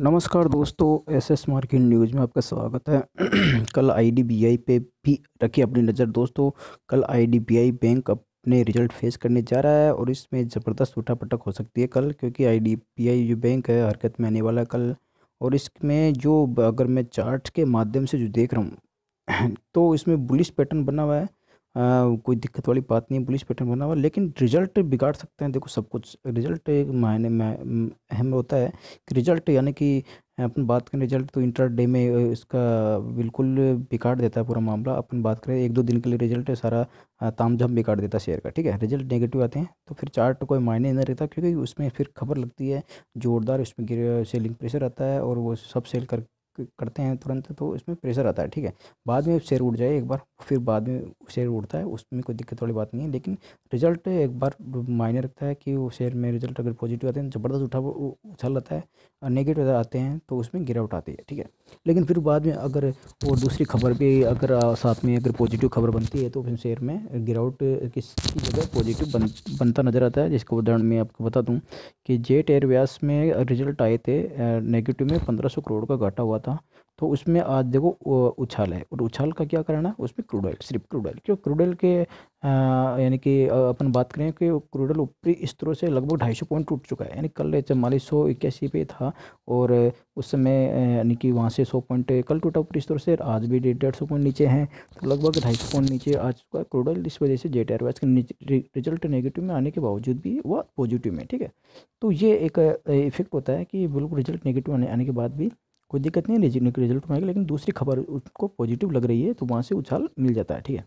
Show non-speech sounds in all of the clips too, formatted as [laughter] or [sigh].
नमस्कार दोस्तों S S market news में आपका स्वागत है [clears throat] कल आईडीबीआई पे भी रखी अपनी नज़र दोस्तों कल आईडीबीआई बैंक अपने रिजल्ट फेस करने जा रहा है और इसमें ज़बरदस्त उठापटक हो सकती है कल क्योंकि आईडीबीआई जो बैंक है हरकत में आने वाला है कल और इसमें जो अगर मैं चार्ट के माध्यम से जो देख रहा हूँ [clears throat] तो इसमें बुलिश पैटर्न बना हुआ है कोई दिक्कत वाली बात नहीं है पुलिस पैटर्न बना हुआ लेकिन रिजल्ट बिगाड़ सकते हैं देखो सब कुछ रिजल्ट मायने में अहम होता है कि रिजल्ट यानी कि अपन बात करें रिजल्ट तो इंटर डे में इसका बिल्कुल बिगाड़ देता है पूरा मामला अपन बात करें एक दो दिन के लिए रिजल्ट सारा ताम झाम बिगाड़ देता है शेयर का ठीक है रिजल्ट नेगेटिव आते हैं तो फिर चार्ट कोई मायने नहीं रहता क्योंकि उसमें फिर खबर लगती है ज़ोरदार उसमें सेलिंग प्रेशर आता है और वो सब सेल कर करते हैं तुरंत तो इसमें प्रेशर आता है ठीक है बाद में शेर उड़ जाए एक बार फिर बाद में शेर उड़ता है उसमें कोई दिक्कत वाली बात नहीं है लेकिन रिजल्ट एक बार मायने रखता है कि वो शेयर में रिजल्ट अगर पॉजिटिव आते हैं ज़बरदस्त उठा उछल रहता है और नेगेटिव आते हैं तो उसमें गिरावट आती है ठीक है लेकिन फिर बाद में अगर वो दूसरी खबर भी अगर साथ में अगर पॉजिटिव खबर बनती है तो फिर शेयर में गिरावट किसकी जगह पॉजिटिव बन बनता नज़र आता है जिसको उदाहरण मैं आपको बता दूँ कि जेट एयरवेज में रिजल्ट आए थे नेगेटिव में पंद्रह करोड़ का घाटा हुआ था तो उसमें आज देखो उछाल है और उछाल का क्या कारण है उसमें क्रूड ऑयल सिर्फ क्रूड ऑयल क्यों क्रूड ऑयल के यानी कि अपन बात करें कि क्रूड ऑयल ऊपरी स्तरों से लगभग ढाई सौ पॉइंट टूट चुका है यानी कल चवालीस सौ इक्यासी पे था और उस समय यानी कि वहाँ से सौ पॉइंट कल टूटा ऊपरी स्तरों से आज भी डेढ़ सौ पॉइंट नीचे हैं तो लगभग ढाई सौ पॉइंट नीचे आ चुका है क्रूड ऑयल इस वजह से जेट एयरवेज के रिजल्ट नेगेटिव में आने के बावजूद भी वह पॉजिटिव में ठीक है तो ये एक इफेक्ट होता है कि बिल्कुल रिजल्ट नेगेटिव आने के बाद भी कोई दिक्कत नहीं रिजल्ट रिजल्ट में आएगा लेकिन दूसरी खबर उसको पॉजिटिव लग रही है तो वहाँ से उछाल मिल जाता है ठीक है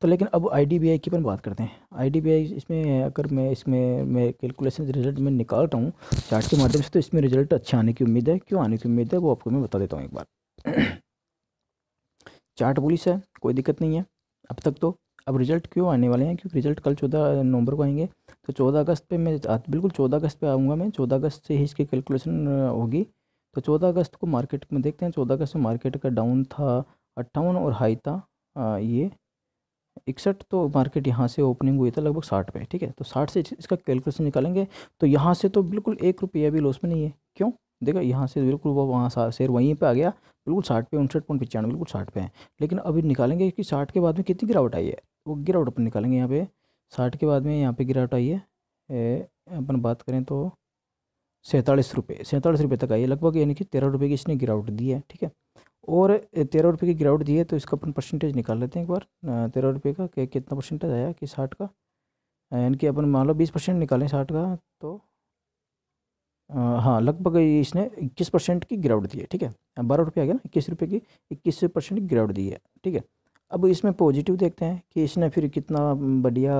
तो लेकिन अब आई की अपन बात करते हैं आई इसमें अगर मैं इसमें मैं कैलकुलेशन रिजल्ट में निकालता हूँ चार्ट के माध्यम से तो इसमें रिजल्ट अच्छा आने की उम्मीद है क्यों आने की उम्मीद है वो आपको मैं बता देता हूँ एक बार चार्ट पुलिस है कोई दिक्कत नहीं है अब तक तो अब रिजल्ट क्यों आने वाले हैं क्योंकि रिजल्ट कल चौदह नवंबर को आएंगे तो चौदह अगस्त पे मैं बिल्कुल चौदह अगस्त पे आऊँगा मैं चौदह अगस्त से ही इसकी कैलकुलेशन होगी तो चौदह अगस्त को मार्केट में देखते हैं चौदह अगस्त में मार्केट का डाउन था अट्ठावन और हाई था आ, ये इकसठ तो मार्केट यहाँ से ओपनिंग हुई था लगभग साठ पे ठीक है तो साठ से इसका कैलकुलेशन निकालेंगे तो यहाँ से तो बिल्कुल एक रुपया भी लॉस में नहीं है क्यों देखा यहाँ से बिल्कुल वो वहाँ शेयर वहीं पे आ गया बिल्कुल साठ पे उनसठ पॉइंट पचानवे बिल्कुल साठ पे हैं लेकिन अभी निकालेंगे कि साठ के बाद में कितनी गिरावट आई है वो गिरावट अपन निकालेंगे यहाँ पे साठ के बाद में यहाँ पे गिरावट आई है अपन बात करें तो सैंतालीस रुपये सैंतालीस रुपये तक आई है लगभग यानी कि तेरह रुपये की इसने गिरावट दी है ठीक है और तेरह रुपये की गिरावट दी है तो इसका अपन परसेंटेज निकाल लेते हैं एक बार तेरह रुपये का कि कितना परसेंटेज आया कि साठ का यानी कि अपन मान लो बीस परसेंट निकालें साठ का तो हाँ लगभग इसने इक्कीस परसेंट की गिरावट दी है ठीक है बारह रुपये आ गया ना इक्कीस रुपये की इक्कीस परसेंट की गिरावट दी है ठीक है अब इसमें पॉजिटिव देखते हैं कि इसने फिर कितना बढ़िया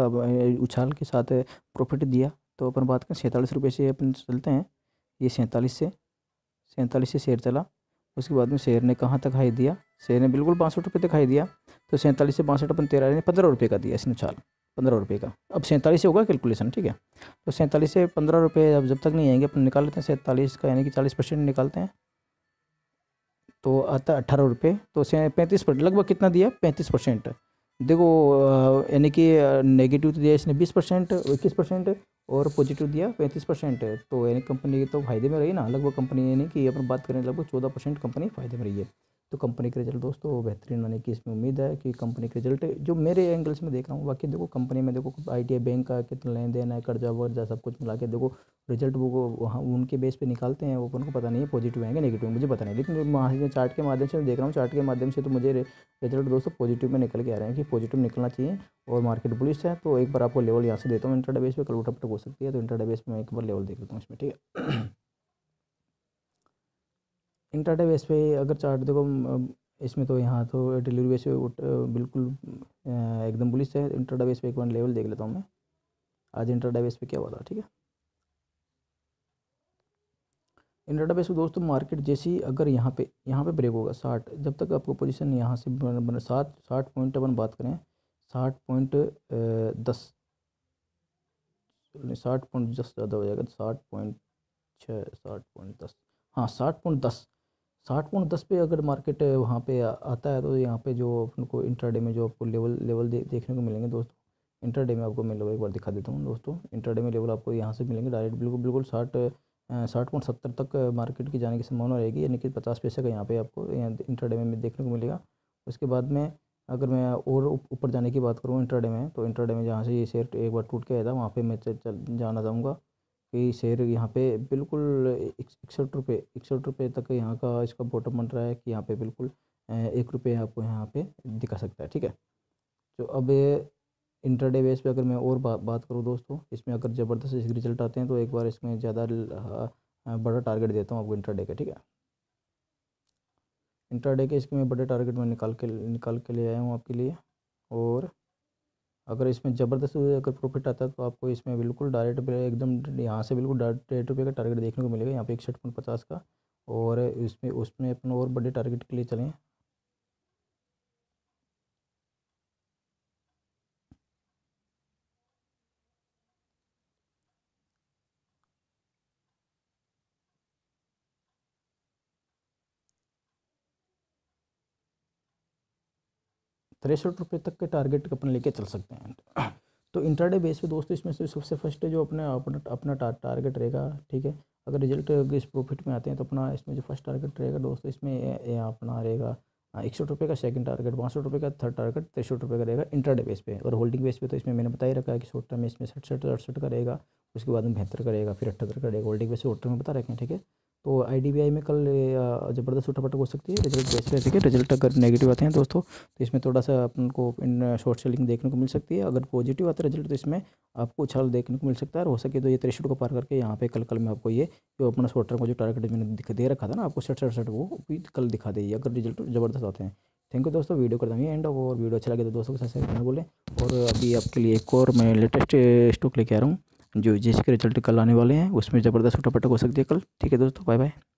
उछाल के साथ प्रॉफिट दिया तो अपन बात करें सैंतालीस रुपये से अपन चलते हैं ये सैंतालीस से सैंतालीस से शेयर चला उसके बाद में शेयर ने कहाँ तक हाई दिया शेयर ने बिल्कुल बासठ रुपये तक हाई दिया तो सैंतालीस से बासठ अपन तेरह ने पंद्रह रुपये का दिया इसने चाल पंद्रह रुपये का अब सैंतालीस से होगा कैलकुलेशन ठीक है तो सैंतालीस से पंद्रह रुपये अब जब तक नहीं आएंगे अपन निकाल लेते हैं सैंतालीस का यानी कि चालीस परसेंट निकालते हैं तो आता है अट्ठारह रुपये तो पैंतीस परसेंट लगभग कितना दिया पैंतीस परसेंट देखो यानी कि नेगेटिव तो दिया इसने बीस परसेंट इक्कीस परसेंट और पॉजिटिव दिया पैंतीस परसेंट तो यानी कंपनी तो फायदे में रही ना लगभग कंपनी यानी कि अपन बात करें लगभग चौदह परसेंट कंपनी फायदे में रही है तो कंपनी के रिजल्ट दोस्तों बेहतरीन आने की इसमें उम्मीद है कि कंपनी के रिजल्ट जो मेरे एंगल से मैं देख रहा हूँ बाकी देखो कंपनी में देखो आई बैंक का कितना लेन देन है कर्जा वर्जा सब कुछ मिला के देखो रिजल्ट वो वहाँ उनके बेस पे निकालते हैं वो अपन को पता नहीं है पॉजिटिव आएंगे नेगेटिव मुझे पता नहीं लेकिन वहाँ से चार्ट के माध्यम से देख रहा हूँ चार्ट के माध्यम से तो मुझे रिजल्ट दोस्तों पॉजिटिव में निकल के आ रहे हैं कि पॉजिटिव निकलना चाहिए और मार्केट बुलिश है तो एक बार आपको लेवल यहाँ से देता हूँ इंटरडा बेस पर कल उठा हो सकती है तो इंटरडा बेस में एक बार लेवल देख लेता हूँ इसमें ठीक है [clears throat] इंट्राडे बेस पे अगर चार्ट देखो इसमें तो यहाँ तो डिलीवरी बेस पे बिल्कुल एकदम बुलिस है इंट्राडे बेस पे एक बार लेवल देख लेता हूँ मैं आज इंट्राडे बेस पे क्या हुआ था ठीक है इंट्राडे बेस पे दोस्तों मार्केट जैसी अगर यहाँ पे यहाँ पे ब्रेक होगा साठ जब तक आपको पोजिशन यहाँ से सात साठ पॉइंट अपन बात करें साठ पॉइंट दस साठ पॉइंट दस ज़्यादा हो जाएगा साठ पॉइंट छः साठ पॉइंट दस हाँ साठ पॉइंट दस साठ पॉइंट दस पे अगर मार्केट वहाँ पे आता है तो यहाँ पे जो अपन को इंटरडे में जो आपको लेवल लेवल दे, देखने को मिलेंगे दोस्तों इंटरडे में आपको मैं लेवल एक बार दिखा देता हूँ दोस्तों इंटरडे में लेवल आपको यहाँ से मिलेंगे डायरेक्ट बिल्कुल बिल्कुल साठ साठ पॉइंट सत्तर तक मार्केट की जाने की संभावना रहेगी यानी कि पचास पैसे का यहाँ पर आपको इंटर में देखने को मिलेगा उसके बाद में अगर मैं और ऊपर जाने की बात करूँ इंटरडे में तो इंटरडे में जहाँ से ये शेयर एक बार टूट के आया था वहाँ पर मैं जाना चाहूँगा कि शेयर यहाँ पे बिल्कुल इकसठ रुपये इकसठ रुपये तक यहाँ का इसका बॉटम बन रहा है कि यहाँ पे बिल्कुल एक रुपये आपको यहाँ पे दिखा सकता है ठीक है तो अब इंटरडे बेस पे अगर मैं और बा, बात करूँ दोस्तों इसमें अगर ज़बरदस्त इसके रिजल्ट आते हैं तो एक बार इसमें ज़्यादा बड़ा टारगेट देता हूँ आपको इंटरडे का ठीक है इंटरडे के इसके मैं बड़े टारगेट में निकाल के निकाल के ले आया हूँ आपके लिए और अगर इसमें ज़बरदस्त अगर प्रॉफिट आता है तो आपको इसमें बिल्कुल डायरेक्ट एकदम यहाँ से बिल्कुल डेढ़ रुपये का टारगेट देखने को मिलेगा यहाँ पे एक सठ पॉइंट पचास का और इसमें उसमें अपना और बड़े टारगेट के लिए चलें तिरसठ रुपये तक के टारगेट अपन लेके चल सकते हैं तो इंटरडे बेस पे दोस्तों इसमें से सबसे फर्स्ट जो अपने अपना अपना टारगेट रहेगा ठीक है अगर रिजल्ट इस प्रॉफिट में आते हैं तो अपना इसमें जो फर्स्ट टारगेट रहेगा दोस्तों इसमें अपना रहेगा इकसठ हाँ, रुपये का सेकंड टारगेट बासठ रुपये का थर्ड टारगेट तिरसठ रुपये का रहेगा इंटरडे बेस पे और होल्डिंग बेस पे तो इसमें मैंने बता ही रखा है कि शॉर्ट टर्म में इसमें सड़सठ अड़सठ का रहेगा उसके बाद में बेहतर करेगा फिर अठहत्तर करेगा होल्डिंग बेस पर शॉर्ट टर्म में बता रखें ठीक है तो आई में कल ज़बरदस्त उठापटक हो सकती है रिजल्ट बेच ठीक है रिजल्ट अगर नेगेटिव आते हैं दोस्तों तो इसमें थोड़ा सा अपन को इन शॉर्ट सेलिंग देखने को मिल सकती है अगर पॉजिटिव आता है रिजल्ट तो इसमें आपको उछाल अच्छा देखने को मिल सकता है और हो सके तो ये त्रेसठ को पार करके यहाँ पे कल कल में आपको ये जो अपना शॉर्ट टर्म का जो टारगेट मैंने दे रखा था ना आपको सठ सड़सठ वो भी कल दिखा देगी अगर रिजल्ट ज़बरदस्त आते हैं थैंक यू दोस्तों वीडियो करता हूँ एंड और वीडियो अच्छा लगे तो दोस्तों के साथ साथ बोले और अभी आपके लिए एक और मैं लेटेस्ट स्टॉक लेके आ रहा हूँ जो जिसके रिजल्ट कल आने वाले हैं उसमें ज़बरदस्त उठापटक हो सकती है कल ठीक है दोस्तों बाय बाय